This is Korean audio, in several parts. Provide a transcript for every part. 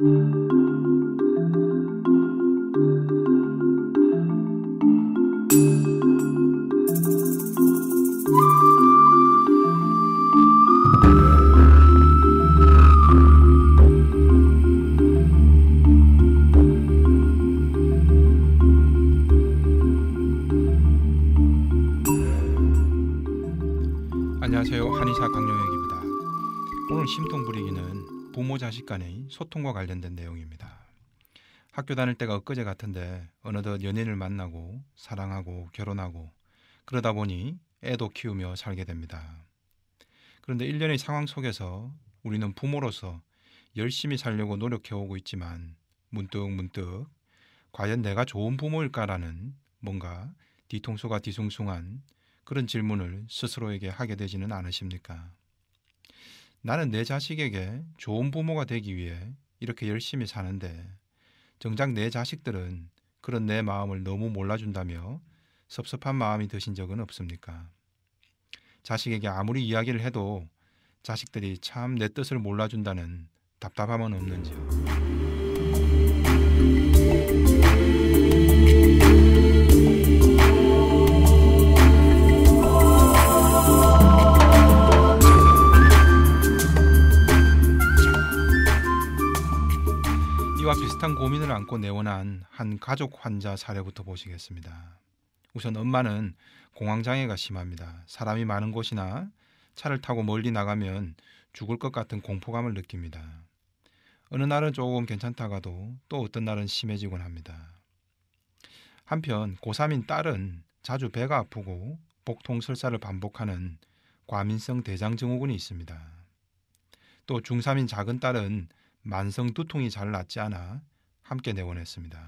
Thank mm. you. 부모 자식 간의 소통과 관련된 내용입니다. 학교 다닐 때가 엊그제 같은데 어느덧 연인을 만나고 사랑하고 결혼하고 그러다 보니 애도 키우며 살게 됩니다. 그런데 일련의 상황 속에서 우리는 부모로서 열심히 살려고 노력해오고 있지만 문득 문득 과연 내가 좋은 부모일까라는 뭔가 뒤통수가 뒤숭숭한 그런 질문을 스스로에게 하게 되지는 않으십니까? 나는 내 자식에게 좋은 부모가 되기 위해 이렇게 열심히 사는데 정작 내 자식들은 그런 내 마음을 너무 몰라준다며 섭섭한 마음이 드신 적은 없습니까? 자식에게 아무리 이야기를 해도 자식들이 참 내 뜻을 몰라준다는 답답함은 없는지요. 비슷한 고민을 안고 내원한 한 가족 환자 사례부터 보시겠습니다. 우선 엄마는 공황장애가 심합니다. 사람이 많은 곳이나 차를 타고 멀리 나가면 죽을 것 같은 공포감을 느낍니다. 어느 날은 조금 괜찮다가도 또 어떤 날은 심해지곤 합니다. 한편 고3인 딸은 자주 배가 아프고 복통 설사를 반복하는 과민성 대장증후군이 있습니다. 또 중3인 작은 딸은 만성 두통이 잘 낫지 않아 함께 내보냈습니다세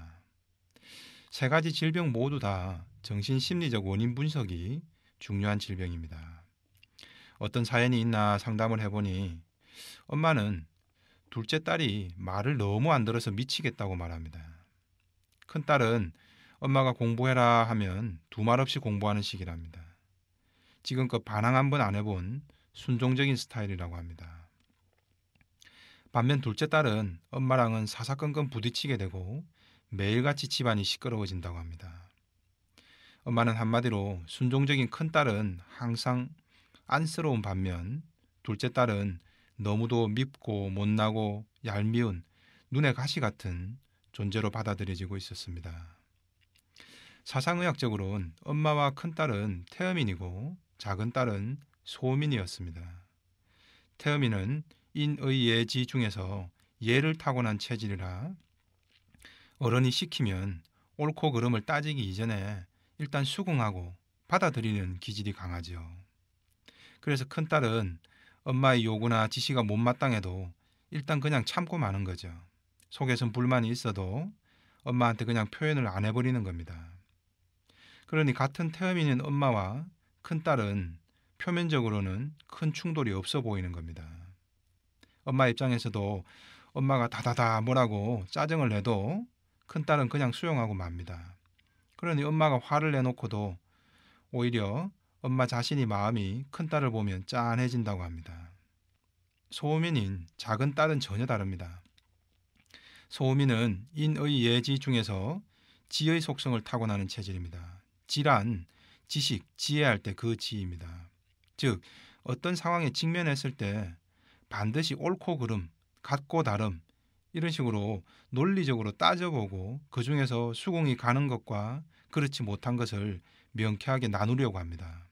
가지 질병 모두 다 정신 심리적 원인 분석이 중요한 질병입니다. 어떤 사연이 있나 상담을 해보니 엄마는 둘째 딸이 말을 너무 안 들어서 미치겠다고 말합니다. 큰 딸은 엄마가 공부해라 하면 두 말 없이 공부하는 식이랍니다. 지금껏 반항 한번안 해본 순종적인 스타일이라고 합니다. 반면 둘째 딸은 엄마랑은 사사건건 부딪히게 되고 매일같이 집안이 시끄러워진다고 합니다. 엄마는 한마디로 순종적인 큰 딸은 항상 안쓰러운 반면 둘째 딸은 너무도 밉고 못나고 얄미운 눈에 가시 같은 존재로 받아들여지고 있었습니다. 사상의학적으로는 엄마와 큰 딸은 태음인이고 작은 딸은 소음인이었습니다태음인은 인의 예지 중에서 예를 타고난 체질이라 어른이 시키면 옳고 그름을 따지기 이전에 일단 수긍하고 받아들이는 기질이 강하죠. 그래서 큰딸은 엄마의 요구나 지시가 못마땅해도 일단 그냥 참고 마는 거죠. 속에선 불만이 있어도 엄마한테 그냥 표현을 안 해버리는 겁니다. 그러니 같은 태음인인 엄마와 큰딸은 표면적으로는 큰 충돌이 없어 보이는 겁니다. 엄마 입장에서도 엄마가 다다다 뭐라고 짜증을 내도 큰딸은 그냥 수용하고 맙니다. 그러니 엄마가 화를 내놓고도 오히려 엄마 자신이 마음이 큰딸을 보면 짠해진다고 합니다. 소음인인 작은 딸은 전혀 다릅니다. 소음인은 인의 예지 중에서 지의 속성을 타고나는 체질입니다. 지란 지식, 지혜할 때 그 지입니다. 즉, 어떤 상황에 직면했을 때 반드시 옳고 그름, 같고 다름 이런 식으로 논리적으로 따져보고 그 중에서 수긍이 가는 것과 그렇지 못한 것을 명쾌하게 나누려고 합니다.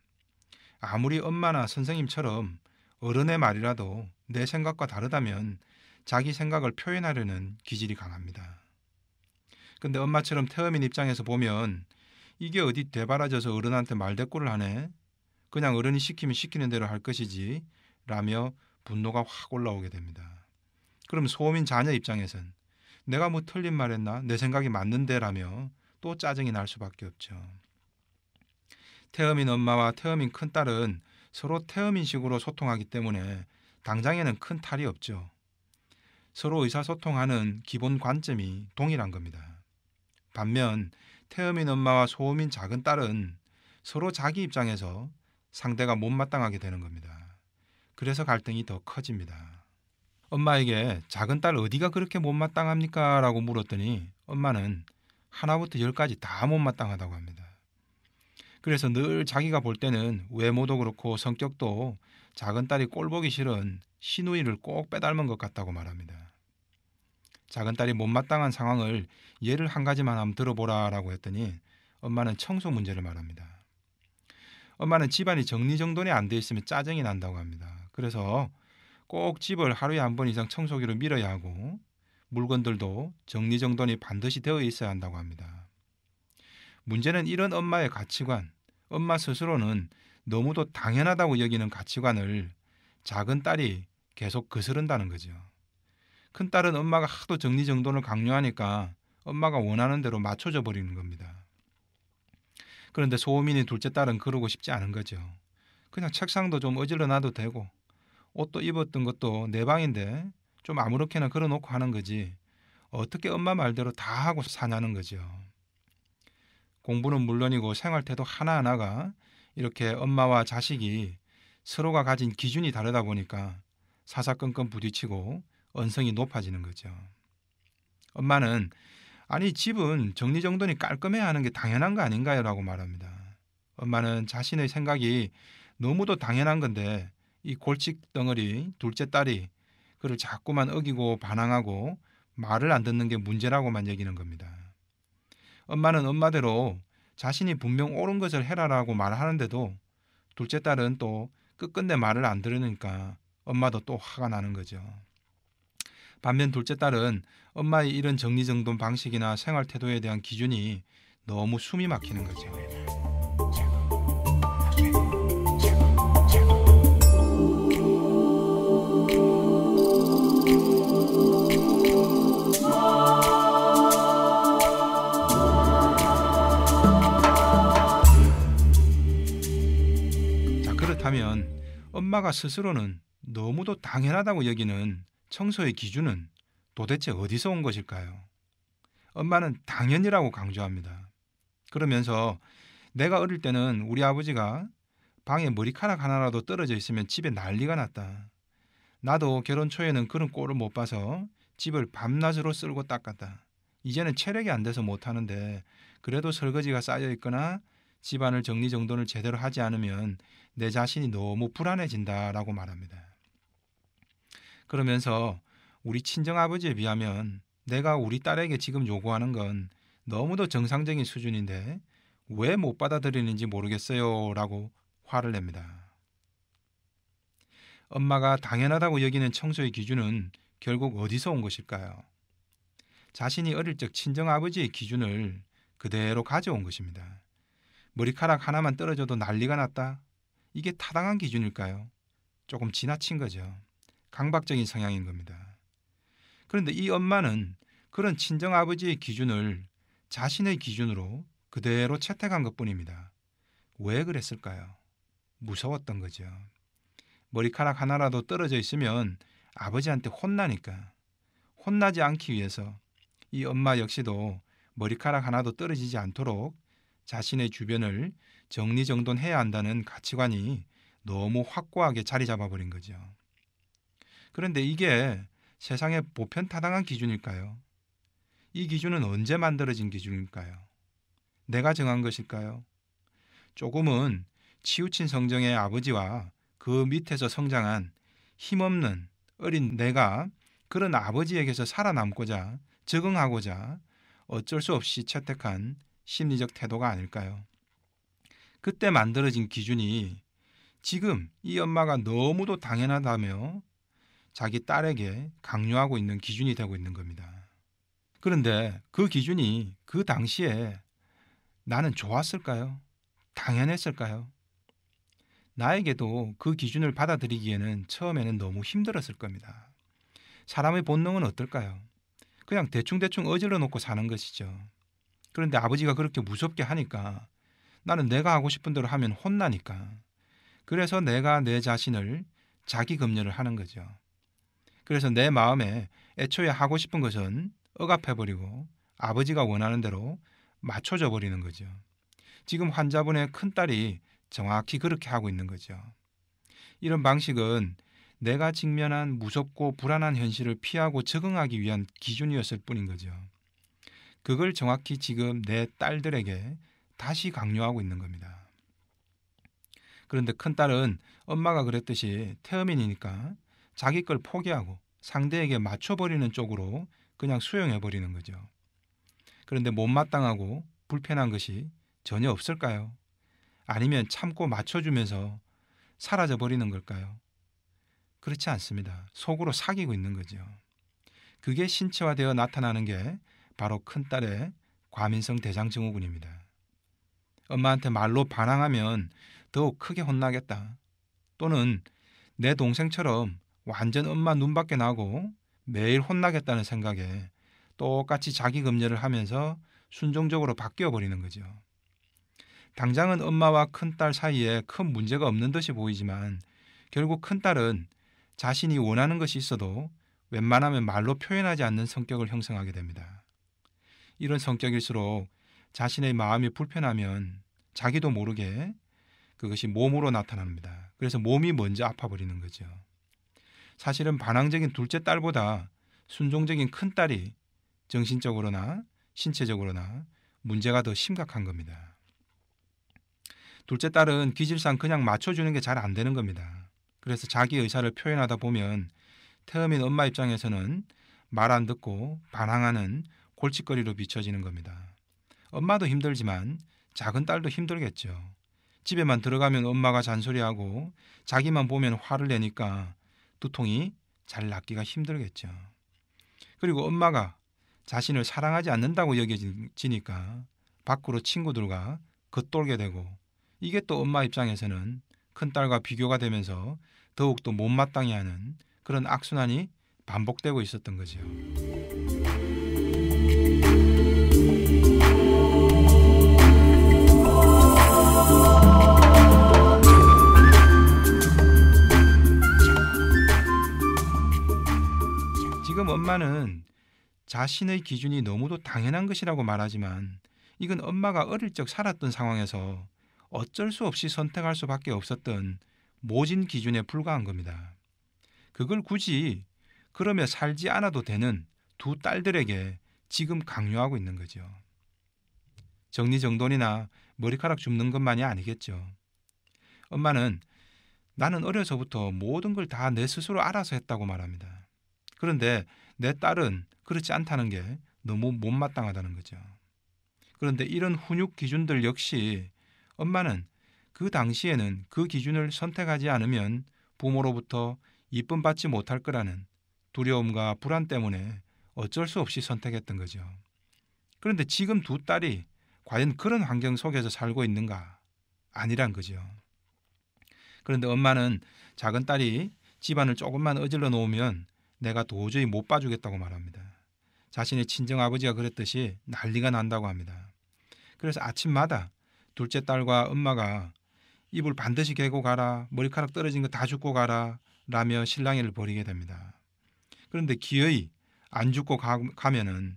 아무리 엄마나 선생님처럼 어른의 말이라도 내 생각과 다르다면 자기 생각을 표현하려는 기질이 강합니다. 근데 엄마처럼 태어민 입장에서 보면 이게 어디 대바라져서 어른한테 말대꾸를 하네? 그냥 어른이 시키면 시키는 대로 할 것이지 라며 분노가 확 올라오게 됩니다. 그럼 소음인 자녀 입장에선 내가 뭐 틀린 말했나 내 생각이 맞는데라며 또 짜증이 날 수밖에 없죠. 태음인 엄마와 태음인 큰 딸은 서로 태음인식으로 소통하기 때문에 당장에는 큰 탈이 없죠. 서로 의사소통하는 기본 관점이 동일한 겁니다. 반면 태음인 엄마와 소음인 작은 딸은 서로 자기 입장에서 상대가 못마땅하게 되는 겁니다. 그래서 갈등이 더 커집니다. 엄마에게 작은 딸 어디가 그렇게 못마땅합니까? 라고 물었더니 엄마는 하나부터 열까지 다 못마땅하다고 합니다. 그래서 늘 자기가 볼 때는 외모도 그렇고 성격도 작은 딸이 꼴보기 싫은 시누이를 꼭 빼닮은 것 같다고 말합니다. 작은 딸이 못마땅한 상황을 예를 한 가지만 함 들어보라라고 했더니 엄마는 청소 문제를 말합니다. 엄마는 집안이 정리정돈이 안 돼 있으면 짜증이 난다고 합니다. 그래서 꼭 집을 하루에 한 번 이상 청소기로 밀어야 하고 물건들도 정리정돈이 반드시 되어 있어야 한다고 합니다. 문제는 이런 엄마의 가치관, 엄마 스스로는 너무도 당연하다고 여기는 가치관을 작은 딸이 계속 거스른다는 거죠. 큰 딸은 엄마가 하도 정리정돈을 강요하니까 엄마가 원하는 대로 맞춰져 버리는 겁니다. 그런데 소민이 둘째 딸은 그러고 싶지 않은 거죠. 그냥 책상도 좀 어질러 놔도 되고 옷도 입었던 것도 내 방인데 좀 아무렇게나 걸어놓고 하는 거지 어떻게 엄마 말대로 다 하고 사냐는 거죠. 공부는 물론이고 생활태도 하나하나가 이렇게 엄마와 자식이 서로가 가진 기준이 다르다 보니까 사사건건 부딪히고 언성이 높아지는 거죠. 엄마는 아니 집은 정리정돈이 깔끔해야 하는 게 당연한 거 아닌가요? 라고 말합니다. 엄마는 자신의 생각이 너무도 당연한 건데 이 골칫 덩어리 둘째 딸이 그를 자꾸만 어기고 반항하고 말을 안 듣는 게 문제라고만 얘기는 겁니다. 엄마는 엄마대로 자신이 분명 옳은 것을 해라라고 말하는데도 둘째 딸은 또 끝끝내 말을 안 들으니까 엄마도 또 화가 나는 거죠. 반면 둘째 딸은 엄마의 이런 정리정돈 방식이나 생활 태도에 대한 기준이 너무 숨이 막히는 거죠. 자, 그렇다면 엄마가 스스로는 너무도 당연하다고 여기는 청소의 기준은 도대체 어디서 온 것일까요? 엄마는 당연이라고 강조합니다. 그러면서 내가 어릴 때는 우리 아버지가 방에 머리카락 하나라도 떨어져 있으면 집에 난리가 났다. 나도 결혼 초에는 그런 꼴을 못 봐서 집을 밤낮으로 쓸고 닦았다. 이제는 체력이 안 돼서 못 하는데 그래도 설거지가 쌓여 있거나 집안을 정리정돈을 제대로 하지 않으면 내 자신이 너무 불안해진다라고 말합니다. 그러면서 우리 친정아버지에 비하면 내가 우리 딸에게 지금 요구하는 건 너무도 정상적인 수준인데 왜 못 받아들이는지 모르겠어요 라고 화를 냅니다. 엄마가 당연하다고 여기는 청소의 기준은 결국 어디서 온 것일까요? 자신이 어릴 적 친정아버지의 기준을 그대로 가져온 것입니다. 머리카락 하나만 떨어져도 난리가 났다? 이게 타당한 기준일까요? 조금 지나친 거죠. 강박적인 성향인 겁니다. 그런데 이 엄마는 그런 친정 아버지의 기준을 자신의 기준으로 그대로 채택한 것뿐입니다. 왜 그랬을까요? 무서웠던 거죠. 머리카락 하나라도 떨어져 있으면 아버지한테 혼나니까 혼나지 않기 위해서 이 엄마 역시도 머리카락 하나도 떨어지지 않도록 자신의 주변을 정리정돈해야 한다는 가치관이 너무 확고하게 자리 잡아버린 거죠. 그런데 이게 세상의 보편 타당한 기준일까요? 이 기준은 언제 만들어진 기준일까요? 내가 정한 것일까요? 조금은 치우친 성정의 아버지와 그 밑에서 성장한 힘없는 어린 내가 그런 아버지에게서 살아남고자 적응하고자 어쩔 수 없이 채택한 심리적 태도가 아닐까요? 그때 만들어진 기준이 지금 이 엄마가 너무도 당연하다며 자기 딸에게 강요하고 있는 기준이 되고 있는 겁니다. 그런데 그 기준이 그 당시에 나는 좋았을까요? 당연했을까요? 나에게도 그 기준을 받아들이기에는 처음에는 너무 힘들었을 겁니다. 사람의 본능은 어떨까요? 그냥 대충대충 어질러 놓고 사는 것이죠. 그런데 아버지가 그렇게 무섭게 하니까 나는 내가 하고 싶은 대로 하면 혼나니까. 그래서 내가 내 자신을 자기 검열을 하는 거죠. 그래서 내 마음에 애초에 하고 싶은 것은 억압해버리고 아버지가 원하는 대로 맞춰져 버리는 거죠. 지금 환자분의 큰딸이 정확히 그렇게 하고 있는 거죠. 이런 방식은 내가 직면한 무섭고 불안한 현실을 피하고 적응하기 위한 기준이었을 뿐인 거죠. 그걸 정확히 지금 내 딸들에게 다시 강요하고 있는 겁니다. 그런데 큰딸은 엄마가 그랬듯이 태음인이니까 자기 걸 포기하고 상대에게 맞춰버리는 쪽으로 그냥 수용해버리는 거죠. 그런데 못마땅하고 불편한 것이 전혀 없을까요? 아니면 참고 맞춰주면서 사라져버리는 걸까요? 그렇지 않습니다. 속으로 사귀고 있는 거죠. 그게 신체화되어 나타나는 게 바로 큰딸의 과민성 대장증후군입니다. 엄마한테 말로 반항하면 더욱 크게 혼나겠다. 또는 내 동생처럼 완전 엄마 눈밖에 나고 매일 혼나겠다는 생각에 똑같이 자기 금열을 하면서 순종적으로 바뀌어 버리는 거죠. 당장은 엄마와 큰딸 사이에 큰 문제가 없는 듯이 보이지만 결국 큰딸은 자신이 원하는 것이 있어도 웬만하면 말로 표현하지 않는 성격을 형성하게 됩니다. 이런 성격일수록 자신의 마음이 불편하면 자기도 모르게 그것이 몸으로 나타납니다. 그래서 몸이 먼저 아파버리는 거죠. 사실은 반항적인 둘째 딸보다 순종적인 큰 딸이 정신적으로나 신체적으로나 문제가 더 심각한 겁니다. 둘째 딸은 기질상 그냥 맞춰주는 게 잘 안 되는 겁니다. 그래서 자기 의사를 표현하다 보면 태음인 엄마 입장에서는 말 안 듣고 반항하는 골칫거리로 비춰지는 겁니다. 엄마도 힘들지만 작은 딸도 힘들겠죠. 집에만 들어가면 엄마가 잔소리하고 자기만 보면 화를 내니까 두통이 잘 낫기가 힘들겠죠. 그리고 엄마가 자신을 사랑하지 않는다고 여겨지니까 밖으로 친구들과 겉돌게 되고 이게 또 엄마 입장에서는 큰딸과 비교가 되면서 더욱더 못마땅해 하는 그런 악순환이 반복되고 있었던 거죠. 엄마는 자신의 기준이 너무도 당연한 것이라고 말하지만 이건 엄마가 어릴 적 살았던 상황에서 어쩔 수 없이 선택할 수밖에 없었던 모진 기준에 불과한 겁니다. 그걸 굳이 그러며 살지 않아도 되는 두 딸들에게 지금 강요하고 있는 거죠. 정리정돈이나 머리카락 줍는 것만이 아니겠죠. 엄마는 나는 어려서부터 모든 걸 다 내 스스로 알아서 했다고 말합니다. 그런데 내 딸은 그렇지 않다는 게 너무 못마땅하다는 거죠. 그런데 이런 훈육 기준들 역시 엄마는 그 당시에는 그 기준을 선택하지 않으면 부모로부터 이쁨 받지 못할 거라는 두려움과 불안 때문에 어쩔 수 없이 선택했던 거죠. 그런데 지금 두 딸이 과연 그런 환경 속에서 살고 있는가? 아니란 거죠. 그런데 엄마는 작은 딸이 집안을 조금만 어질러 놓으면 내가 도저히 못 봐주겠다고 말합니다. 자신의 친정 아버지가 그랬듯이 난리가 난다고 합니다. 그래서 아침마다 둘째 딸과 엄마가 이불 반드시 개고 가라, 머리카락 떨어진 거 다죽고 가라 라며 실랑이를 벌이게 됩니다. 그런데 기어이 안죽고 가, 가면은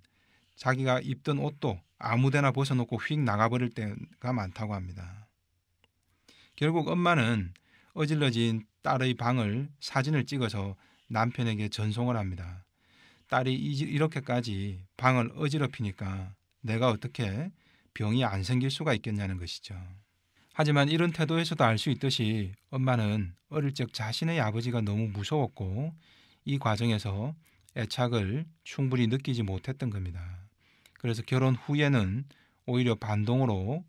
자기가 입던 옷도 아무데나 벗어놓고 휙 나가버릴 때가 많다고 합니다. 결국 엄마는 어질러진 딸의 방을 사진을 찍어서 남편에게 전송을 합니다. 딸이 이렇게까지 방을 어지럽히니까 내가 어떻게 병이 안 생길 수가 있겠냐는 것이죠. 하지만 이런 태도에서도 알 수 있듯이 엄마는 어릴 적 자신의 아버지가 너무 무서웠고 이 과정에서 애착을 충분히 느끼지 못했던 겁니다. 그래서 결혼 후에는 오히려 반동으로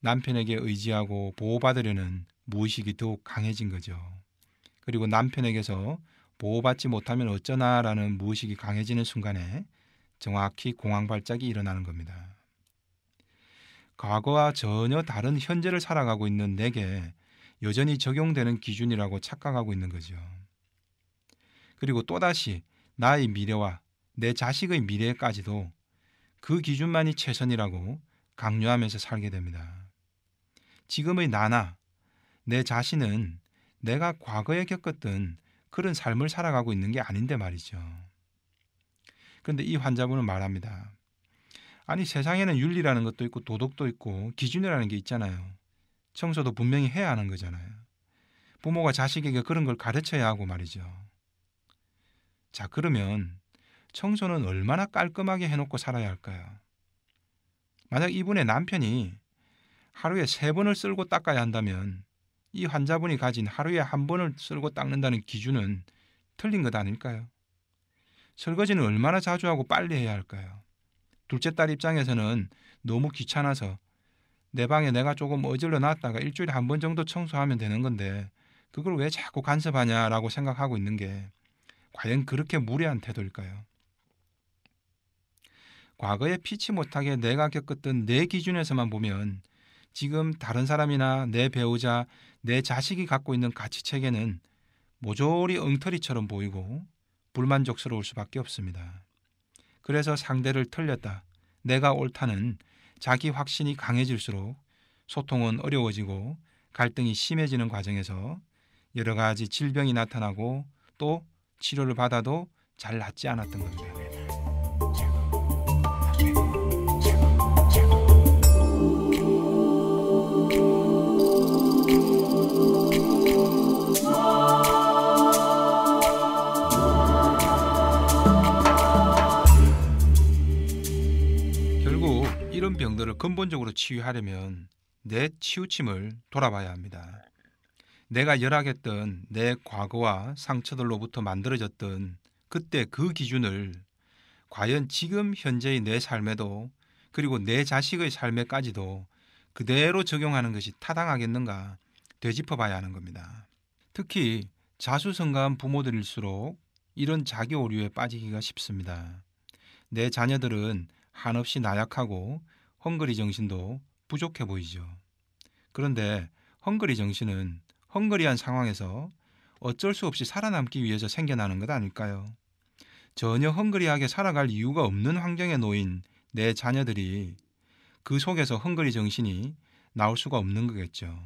남편에게 의지하고 보호받으려는 무의식이 더욱 강해진 거죠. 그리고 남편에게서 보호받지 못하면 어쩌나라는 무의식이 강해지는 순간에 정확히 공황 발작이 일어나는 겁니다. 과거와 전혀 다른 현재를 살아가고 있는 내게 여전히 적용되는 기준이라고 착각하고 있는 거죠. 그리고 또다시 나의 미래와 내 자식의 미래까지도 그 기준만이 최선이라고 강요하면서 살게 됩니다. 지금의 나나 내 자신은 내가 과거에 겪었던 그런 삶을 살아가고 있는 게 아닌데 말이죠. 그런데 이 환자분은 말합니다. 아니 세상에는 윤리라는 것도 있고 도덕도 있고 기준이라는 게 있잖아요. 청소도 분명히 해야 하는 거잖아요. 부모가 자식에게 그런 걸 가르쳐야 하고 말이죠. 자, 그러면 청소는 얼마나 깔끔하게 해놓고 살아야 할까요? 만약 이분의 남편이 하루에 세 번을 쓸고 닦아야 한다면 이 환자분이 가진 하루에 한 번을 쓸고 닦는다는 기준은 틀린 것 아닐까요? 설거지는 얼마나 자주 하고 빨리 해야 할까요? 둘째 딸 입장에서는 너무 귀찮아서 내 방에 내가 조금 어질러 놨다가 일주일에 한 번 정도 청소하면 되는 건데 그걸 왜 자꾸 간섭하냐라고 생각하고 있는 게 과연 그렇게 무례한 태도일까요? 과거에 피치 못하게 내가 겪었던 내 기준에서만 보면 지금 다른 사람이나 내 배우자, 내 자식이 갖고 있는 가치 체계는 모조리 엉터리처럼 보이고 불만족스러울 수밖에 없습니다. 그래서 상대를 틀렸다, 내가 옳다는 자기 확신이 강해질수록 소통은 어려워지고 갈등이 심해지는 과정에서 여러 가지 질병이 나타나고 또 치료를 받아도 잘 낫지 않았던 겁니다. 병들을 근본적으로 치유하려면 내 치우침을 돌아봐야 합니다. 내가 열악했던 내 과거와 상처들로부터 만들어졌던 그때 그 기준을 과연 지금 현재의 내 삶에도 그리고 내 자식의 삶에까지도 그대로 적용하는 것이 타당하겠는가 되짚어 봐야 하는 겁니다. 특히 자수성가한 부모들일수록 이런 자기 오류에 빠지기가 쉽습니다. 내 자녀들은 한없이 나약하고 헝그리 정신도 부족해 보이죠. 그런데 헝그리 정신은 헝그리한 상황에서 어쩔 수 없이 살아남기 위해서 생겨나는 것 아닐까요? 전혀 헝그리하게 살아갈 이유가 없는 환경에 놓인 내 자녀들이 그 속에서 헝그리 정신이 나올 수가 없는 거겠죠.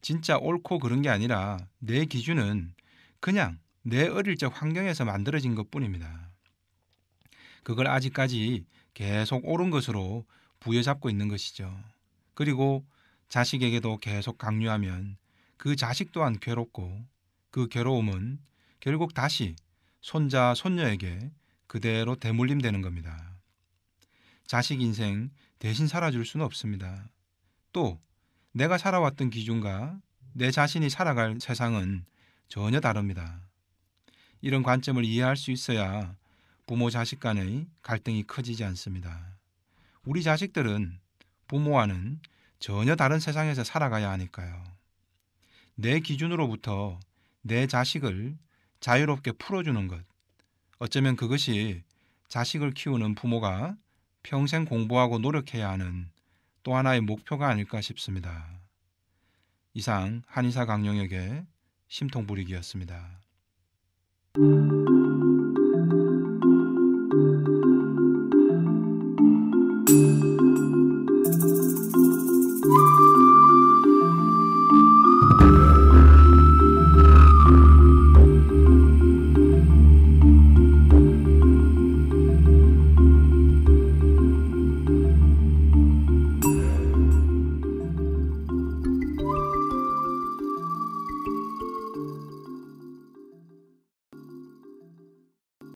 진짜 옳고 그런 게 아니라 내 기준은 그냥 내 어릴 적 환경에서 만들어진 것 뿐입니다. 그걸 아직까지 계속 오른 것으로 부여잡고 있는 것이죠. 그리고 자식에게도 계속 강요하면 그 자식 또한 괴롭고 그 괴로움은 결국 다시 손자, 손녀에게 그대로 대물림되는 겁니다. 자식 인생 대신 살아줄 수는 없습니다. 또 내가 살아왔던 기준과 내 자신이 살아갈 세상은 전혀 다릅니다. 이런 관점을 이해할 수 있어야 부모 자식 간의 갈등이 커지지 않습니다. 우리 자식들은 부모와는 전혀 다른 세상에서 살아가야 하니까요. 내 기준으로부터 내 자식을 자유롭게 풀어주는 것. 어쩌면 그것이 자식을 키우는 부모가 평생 공부하고 노력해야 하는 또 하나의 목표가 아닐까 싶습니다. 이상 한의사 강령역의 심통불이기였습니다.